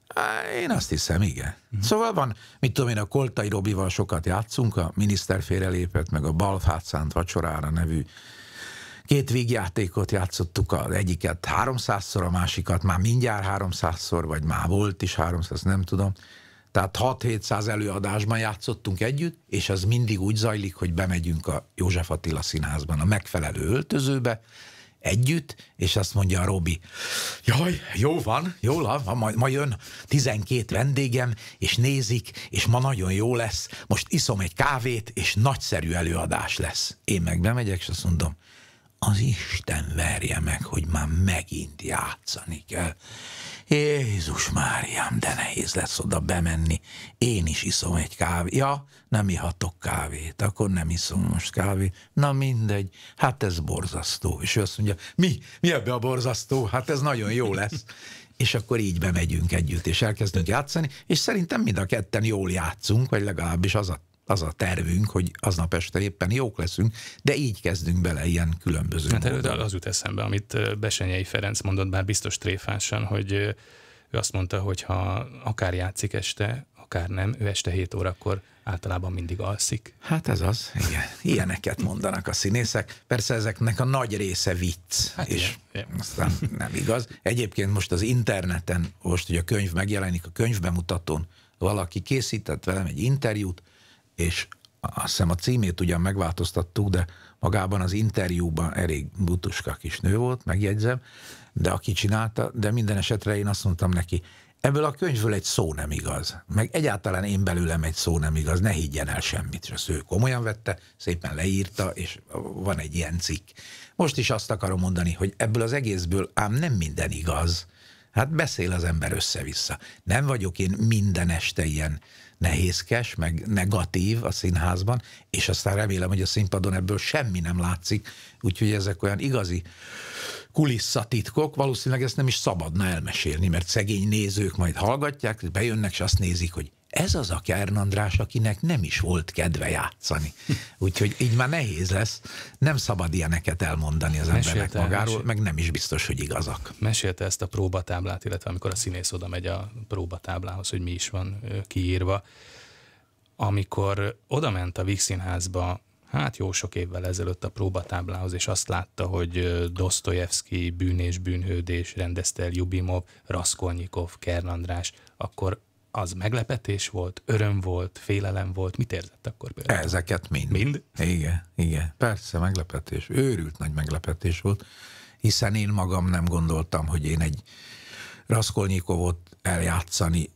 Én azt hiszem, igen. Uh-huh. Szóval van, mit tudom én, a Koltai Robival sokat játszunk, a miniszter félrelépett, meg a Balfát vacsorára nevű két vígjátékot játszottuk, az egyiket 300-szor, a másikat már mindjárt 300-szor, vagy már volt is 300, nem tudom. Tehát 6-700 előadásban játszottunk együtt, és az mindig úgy zajlik, hogy bemegyünk a József Attila színházban, a megfelelő öltözőbe, együtt, és azt mondja a Robi, jaj, jó van, jó van, ma, ma jön 12 vendégem, és nézik, és ma nagyon jó lesz, most iszom egy kávét, és nagyszerű előadás lesz. Én meg bemegyek, és azt mondom, az Isten verje meg, hogy már megint játszani kell. Jézus Máriám, de nehéz lesz oda bemenni. Én is iszom egy kávét. Ja, nem ihatok kávét, akkor nem iszom most kávét. Na mindegy, hát ez borzasztó. És ő azt mondja, mi? Mi ebbe a borzasztó? Hát ez nagyon jó lesz. *laughs* és akkor így bemegyünk együtt, és elkezdünk játszani, és szerintem mind a ketten jól játszunk, vagy legalábbis az a az a tervünk, hogy aznap este éppen jók leszünk, de így kezdünk bele ilyen különböző Hát módon. az jut eszembe, amit Besenyei Ferenc mondott, bár biztos tréfásan, hogy ő azt mondta, hogy ha akár játszik este, akár nem, ő este 7 órakor általában mindig alszik. Hát ez az, igen. Ilyeneket mondanak a színészek. Persze ezeknek a nagy része vicc, hát és igen. aztán nem igaz. Egyébként most az interneten, most ugye a könyv megjelenik, a könyvbemutatón valaki készített velem egy interjút, és azt hiszem a címét ugyan megváltoztattuk, de magában az interjúban elég butuska kis nő volt, megjegyzem, de aki csinálta, de minden esetre én azt mondtam neki, ebből a könyvből egy szó nem igaz, meg egyáltalán én belőlem egy szó nem igaz, ne higgyen el semmit, és azt ő komolyan vette, szépen leírta, és van egy ilyen cikk. Most is azt akarom mondani, hogy ebből az egészből ám nem minden igaz, Hát beszél az ember össze-vissza. Nem vagyok én minden este ilyen nehézkes, meg negatív a színházban, és aztán remélem, hogy a színpadon ebből semmi nem látszik, úgyhogy ezek olyan igazi kulisszatitkok, valószínűleg ezt nem is szabadna elmesélni, mert szegény nézők majd hallgatják, bejönnek, és azt nézik, hogy ez az a Kern András, akinek nem is volt kedve játszani. Úgyhogy így már nehéz lesz. Nem szabad ilyeneket elmondani az mesélte, embernek magáról, mesélte. meg nem is biztos, hogy igazak. Mesélte ezt a próbatáblát, illetve amikor a színész oda megy a próbatáblához, hogy mi is van kiírva. Amikor oda ment a Víg Színházba, hát jó sok évvel ezelőtt a próbatáblához, és azt látta, hogy Dostoyevsky bűn és bűnhődés rendezte el Jubimov, Raskolnyikov, Kern András, akkor az meglepetés volt, öröm volt, félelem volt, mit érzett akkor például? Ezeket mind. Mind? Igen, igen, persze meglepetés, őrült nagy meglepetés volt, hiszen én magam nem gondoltam, hogy én egy Raskolnyikovot eljátszani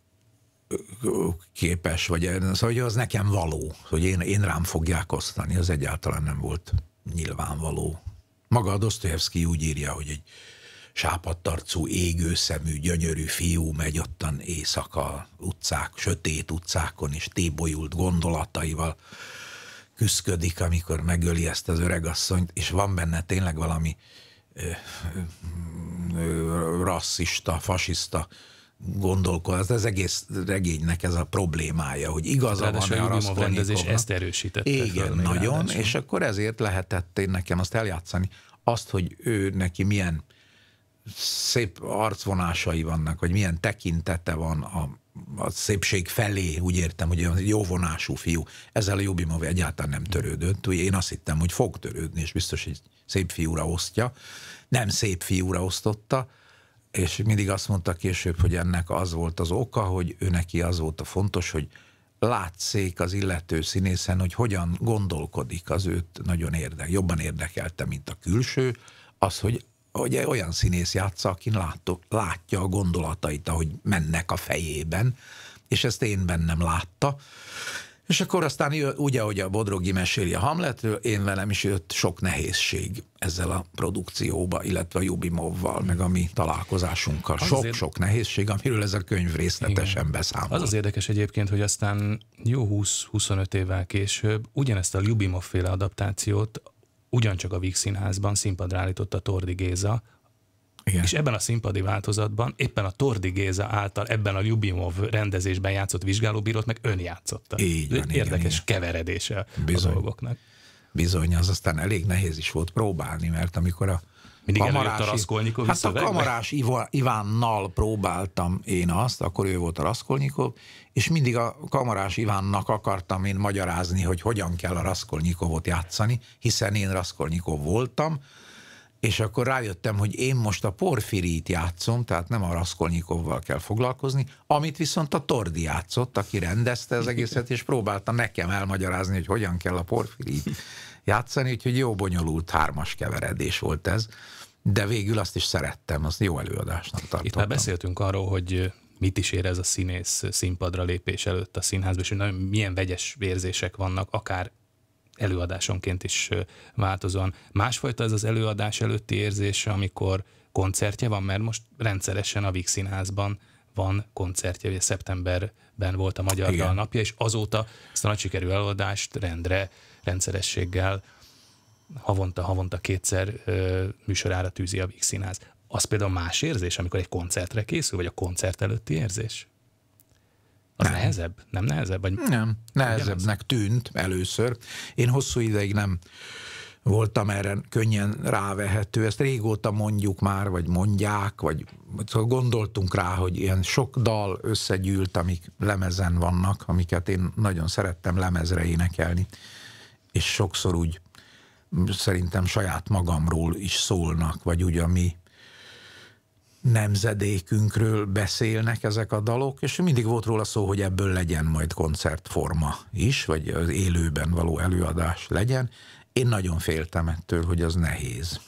képes, vagy szóval, hogy az nekem való, hogy én, én rám fogják osztani, az egyáltalán nem volt nyilvánvaló. Maga a Dostoyevsky úgy írja, hogy egy sápadtarcú, égőszemű, gyönyörű fiú megy ottan éjszaka utcák, sötét utcákon is tébolyult gondolataival küszködik, amikor megöli ezt az öregasszonyt, és van benne tényleg valami ö, ö, rasszista, fasiszta gondolkodás. Ez egész regénynek ez a problémája, hogy igaza van a Raskolnikovnak. ezt erősítette. Igen, nagyon, ráadásul. és akkor ezért lehetett én nekem azt eljátszani, azt, hogy ő neki milyen szép arcvonásai vannak, vagy milyen tekintete van a, a szépség felé, úgy értem, hogy olyan jó vonású fiú. Ezzel a Jubimov egyáltalán nem törődött. Ugye én azt hittem, hogy fog törődni, és biztos, egy szép fiúra osztja. Nem szép fiúra osztotta, és mindig azt mondta később, hogy ennek az volt az oka, hogy ő neki az volt a fontos, hogy látszék az illető színészen, hogy hogyan gondolkodik, az őt nagyon érdek, jobban érdekelte, mint a külső, az, hogy hogy olyan színész játsza, aki látok, látja a gondolatait, ahogy mennek a fejében, és ezt én bennem látta. És akkor aztán úgy, ahogy a Bodrogi meséli a Hamletről, én velem is jött sok nehézség ezzel a produkcióba, illetve a Jubimovval, meg a mi találkozásunkkal. Sok-sok nehézség, amiről ez a könyv részletesen Igen. beszámol. Az az érdekes egyébként, hogy aztán jó 20-25 évvel később ugyanezt a Jubimov féle adaptációt ugyancsak a Víg Színházban színpadra állította Tordi Géza, igen. És ebben a színpadi változatban éppen a Tordi Géza által ebben a Ljubimov rendezésben játszott vizsgálóbírót meg ön játszotta. Így van, Érdekes igen, keveredése Bizony. a dolgoknak. Bizony, az aztán elég nehéz is volt próbálni, mert amikor a mindig Kamarási, Raskolnikov hát a Kamarás Iva, Ivánnal próbáltam én azt, akkor ő volt a Raskolnikov, és mindig a Kamarás Ivánnak akartam én magyarázni, hogy hogyan kell a Raskolnikovot játszani, hiszen én Raskolnikov voltam, és akkor rájöttem, hogy én most a Porfirit játszom, tehát nem a Raskolnikovval kell foglalkozni, amit viszont a Tordi játszott, aki rendezte az egészet, és próbálta nekem elmagyarázni, hogy hogyan kell a Porfirit játszani, úgyhogy jó bonyolult hármas keveredés volt ez, de végül azt is szerettem, azt jó előadásnak tartottam. Itt már beszéltünk arról, hogy mit is érez a színész színpadra lépés előtt a színházban, és hogy nagyon milyen vegyes érzések vannak, akár előadásonként is változóan. Másfajta ez az előadás előtti érzése, amikor koncertje van, mert most rendszeresen a Víg Színházban van koncertje, ugye szeptemberben volt a Magyar Dal napja, és azóta ezt a nagy sikerű előadást rendre rendszerességgel havonta, havonta kétszer ö, műsorára tűzi a Víg Színház. Az például más érzés, amikor egy koncertre készül, vagy a koncert előtti érzés? Az nem. nehezebb? Nem nehezebb? Vagy nem, nehezebbnek tűnt először. Én hosszú ideig nem voltam erre könnyen rávehető, ezt régóta mondjuk már, vagy mondják, vagy szóval gondoltunk rá, hogy ilyen sok dal összegyűlt, amik lemezen vannak, amiket én nagyon szerettem lemezre énekelni és sokszor úgy szerintem saját magamról is szólnak, vagy úgy a mi nemzedékünkről beszélnek ezek a dalok, és mindig volt róla szó, hogy ebből legyen majd koncertforma is, vagy az élőben való előadás legyen. Én nagyon féltem ettől, hogy az nehéz.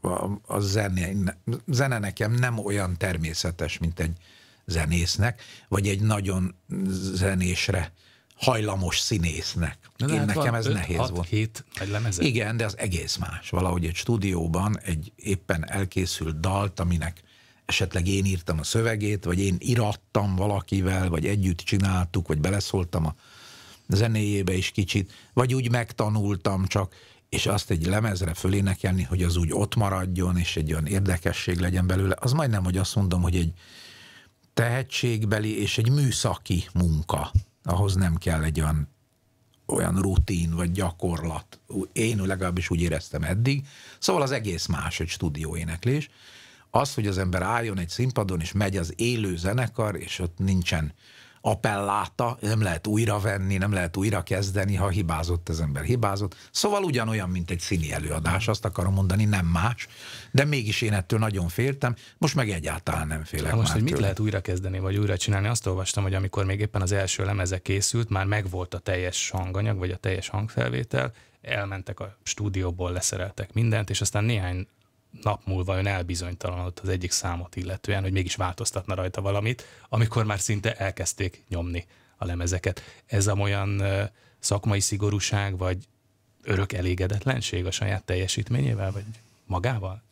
A, a, a zene, zene nekem nem olyan természetes, mint egy zenésznek, vagy egy nagyon zenésre hajlamos színésznek. De Én hát nekem van, ez 5, nehéz 6, volt. 7 egy lemeze. Igen, de az egész más. Valahogy egy stúdióban egy éppen elkészült dalt, aminek esetleg én írtam a szövegét, vagy én irattam valakivel, vagy együtt csináltuk, vagy beleszóltam a zenéjébe is kicsit, vagy úgy megtanultam csak, és azt egy lemezre fölénekelni, hogy az úgy ott maradjon, és egy olyan érdekesség legyen belőle, az majdnem, hogy azt mondom, hogy egy tehetségbeli és egy műszaki munka ahhoz nem kell egy olyan, olyan rutin vagy gyakorlat. Én legalábbis úgy éreztem eddig. Szóval az egész más egy éneklés. Az, hogy az ember álljon egy színpadon, és megy az élő zenekar, és ott nincsen appelláta, nem lehet újra venni, nem lehet újra kezdeni, ha hibázott az ember, hibázott. Szóval ugyanolyan, mint egy színi előadás, azt akarom mondani, nem más, de mégis én ettől nagyon féltem, most meg egyáltalán nem félek ha Most, hogy tőle. mit lehet újra kezdeni, vagy újra csinálni, azt olvastam, hogy amikor még éppen az első lemeze készült, már megvolt a teljes hanganyag, vagy a teljes hangfelvétel, elmentek a stúdióból, leszereltek mindent, és aztán néhány nap múlva ön elbizonytalanodott az egyik számot illetően, hogy mégis változtatna rajta valamit, amikor már szinte elkezdték nyomni a lemezeket. Ez a olyan szakmai szigorúság, vagy örök elégedetlenség a saját teljesítményével, vagy magával?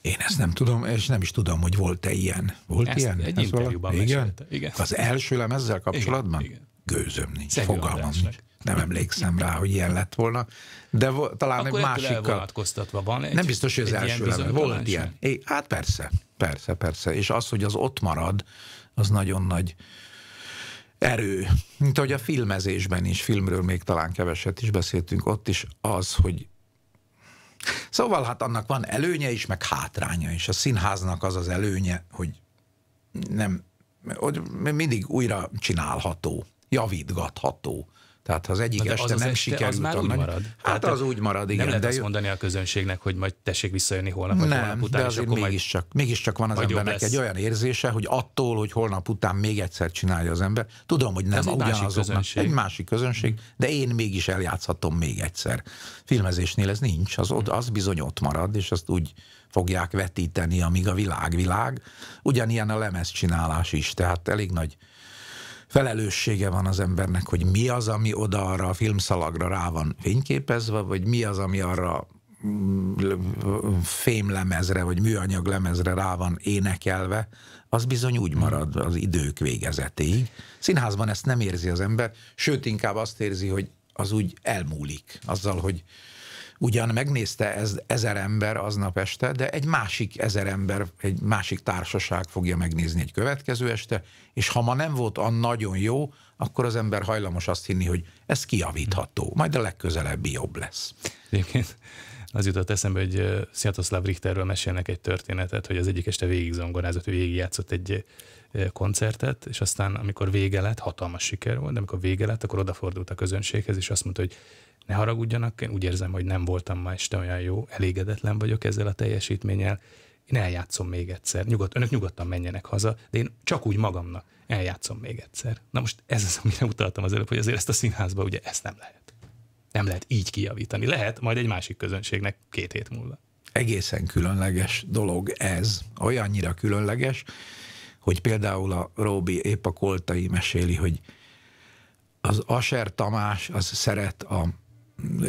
Én ezt nem tudom, és nem is tudom, hogy volt-e ilyen. Volt ezt ilyen? Egy Ez interjúban igen? igen. Az első lemezzel kapcsolatban? Igen, igen. Gőzöm nincs, fogalmam nincs. Nem emlékszem rá, hogy ilyen lett volna. De vo- talán Akkor egy másikkal... van egy, Nem biztos, hogy az első ilyen Volt ilyen. É, hát persze, persze, persze. És az, hogy az ott marad, az nagyon nagy erő. Mint ahogy a filmezésben is, filmről még talán keveset is beszéltünk, ott is az, hogy Szóval hát annak van előnye is, meg hátránya is. A színháznak az az előnye, hogy nem, hogy mindig újra csinálható, javítgatható. Tehát ha az egyik De este az, nem sikerült, az már úgy marad. marad. Hát az úgy marad, igen. Nem lehet de azt mondani a közönségnek, hogy majd tessék visszajönni holnap, vagy nem, holnap után, de azért és akkor mégiscsak, majd, mégiscsak van az embernek egy olyan érzése, hogy attól, hogy holnap után még egyszer csinálja az ember, tudom, hogy nem ugyanazoknak, egy másik közönség, de én mégis eljátszhatom még egyszer. Filmezésnél ez nincs, az, az bizony ott marad, és azt úgy fogják vetíteni, amíg a világ világ. Ugyanilyen a lemezcsinálás is, tehát elég nagy felelőssége van az embernek, hogy mi az, ami oda arra a filmszalagra rá van fényképezve, vagy mi az, ami arra mm, fémlemezre, vagy műanyag lemezre rá van énekelve, az bizony úgy marad az idők végezetéig. Színházban ezt nem érzi az ember, sőt, inkább azt érzi, hogy az úgy elmúlik azzal, hogy Ugyan megnézte ez ezer ember aznap este, de egy másik ezer ember, egy másik társaság fogja megnézni egy következő este, és ha ma nem volt a nagyon jó, akkor az ember hajlamos azt hinni, hogy ez kiavítható, majd a legközelebbi jobb lesz. Egyébként az jutott eszembe, hogy Sziatoszláv Richterről mesélnek egy történetet, hogy az egyik este végig zongorázott, végigjátszott egy koncertet, és aztán amikor vége lett, hatalmas siker volt, de amikor vége lett, akkor odafordult a közönséghez, és azt mondta, hogy ne haragudjanak, én úgy érzem, hogy nem voltam ma este olyan jó, elégedetlen vagyok ezzel a teljesítménnyel, én eljátszom még egyszer. Nyugodt, önök nyugodtan menjenek haza, de én csak úgy magamnak eljátszom még egyszer. Na most ez az, amire utaltam az előbb, hogy azért ezt a színházba ugye ezt nem lehet. Nem lehet így kijavítani. Lehet majd egy másik közönségnek két hét múlva. Egészen különleges dolog ez. Olyannyira különleges, hogy például a Róbi épp a Koltai meséli, hogy az Aser Tamás az szeret a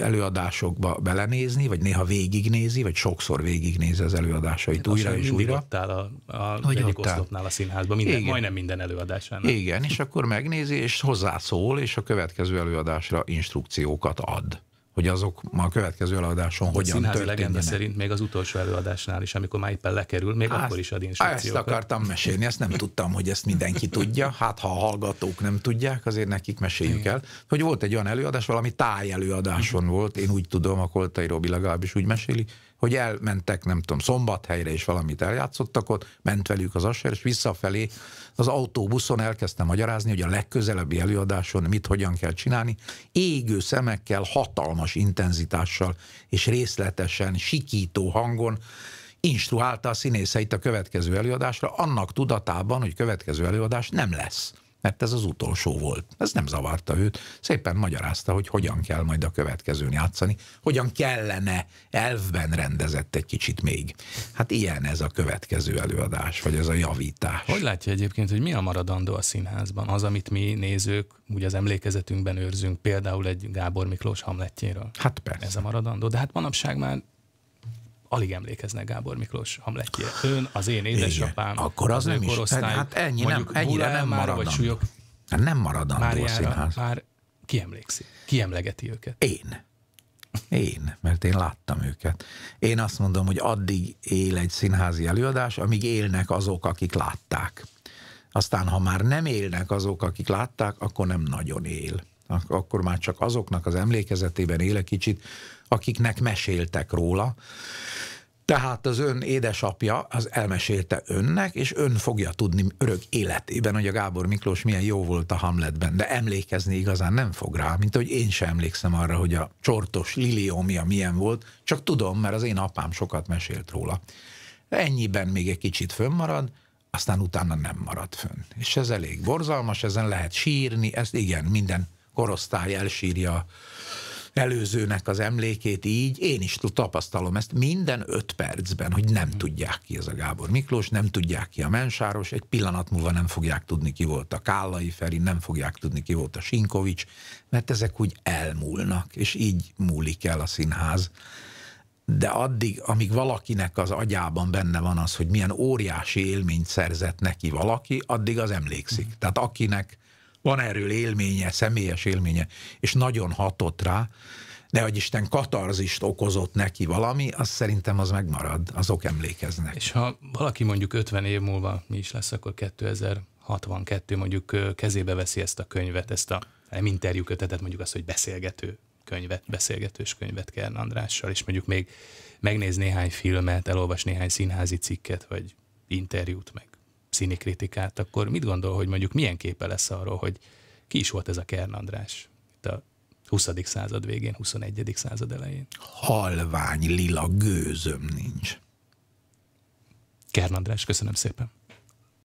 előadásokba belenézni, vagy néha végignézi, vagy sokszor végignézi az előadásait hát újra és újra. Ott áll a, a hogy egyik oszlopnál a színházban, minden, Igen. majdnem minden előadásán. Igen, és akkor megnézi, és hozzászól, és a következő előadásra instrukciókat ad hogy azok ma a következő előadáson a hogyan színházi legenda szerint még az utolsó előadásnál is, amikor már éppen lekerül, még Á, akkor is ad instrukciókat. Ezt akartam mesélni, ezt nem tudtam, hogy ezt mindenki tudja. Hát ha a hallgatók nem tudják, azért nekik meséljük Igen. el, hogy volt egy olyan előadás, valami tájelőadáson volt, én úgy tudom, a Koltai Robi legalábbis úgy meséli, hogy elmentek, nem tudom, szombathelyre és valamit eljátszottak ott, ment velük az asser, és visszafelé az autóbuszon elkezdtem magyarázni, hogy a legközelebbi előadáson mit, hogyan kell csinálni. Égő szemekkel, hatalmas intenzitással és részletesen, sikító hangon instruálta a színészeit a következő előadásra, annak tudatában, hogy következő előadás nem lesz mert ez az utolsó volt. Ez nem zavarta őt, szépen magyarázta, hogy hogyan kell majd a következőn játszani, hogyan kellene, elvben rendezett egy kicsit még. Hát ilyen ez a következő előadás, vagy ez a javítás. Hogy látja egyébként, hogy mi a maradandó a színházban? Az, amit mi nézők úgy az emlékezetünkben őrzünk, például egy Gábor Miklós hamletjéről. Hát persze. Ez a maradandó, de hát manapság már alig emlékeznek Gábor Miklós Hamletjére. Ön, az én édesapám, Igen, akkor az, az nem is. Hát ennyi nem, ennyire hát nem maradandó. Vagy súlyok, nem maradandó Máriára, a színház. Már kiemlékszik, kiemlegeti őket. Én. Én, mert én láttam őket. Én azt mondom, hogy addig él egy színházi előadás, amíg élnek azok, akik látták. Aztán, ha már nem élnek azok, akik látták, akkor nem nagyon él. Ak- akkor már csak azoknak az emlékezetében él egy kicsit, akiknek meséltek róla, tehát az ön édesapja az elmesélte önnek, és ön fogja tudni örök életében, hogy a Gábor Miklós milyen jó volt a Hamletben, de emlékezni igazán nem fog rá, mint hogy én sem emlékszem arra, hogy a csortos liliómia milyen volt, csak tudom, mert az én apám sokat mesélt róla. De ennyiben még egy kicsit fönnmarad, aztán utána nem marad fönn. És ez elég borzalmas, ezen lehet sírni, ezt igen, minden korosztály elsírja előzőnek az emlékét így, én is tapasztalom ezt minden öt percben, hogy nem tudják ki ez a Gábor Miklós, nem tudják ki a Mensáros, egy pillanat múlva nem fogják tudni ki volt a Kállai Feri, nem fogják tudni ki volt a Sinkovics, mert ezek úgy elmúlnak, és így múlik el a színház de addig, amíg valakinek az agyában benne van az, hogy milyen óriási élményt szerzett neki valaki, addig az emlékszik. Tehát akinek van erről élménye, személyes élménye, és nagyon hatott rá, hogy Isten katarzist okozott neki valami, az szerintem az megmarad, azok emlékeznek. És ha valaki mondjuk 50 év múlva mi is lesz, akkor 2062 mondjuk kezébe veszi ezt a könyvet, ezt a nem interjú kötetet, mondjuk azt, hogy beszélgető könyvet, beszélgetős könyvet Kern Andrással, és mondjuk még megnéz néhány filmet, elolvas néhány színházi cikket, vagy interjút, meg kritikát, akkor mit gondol, hogy mondjuk milyen képe lesz arról, hogy ki is volt ez a Kern András itt a 20. század végén, 21. század elején? Halvány lila gőzöm nincs. Kern András, köszönöm szépen.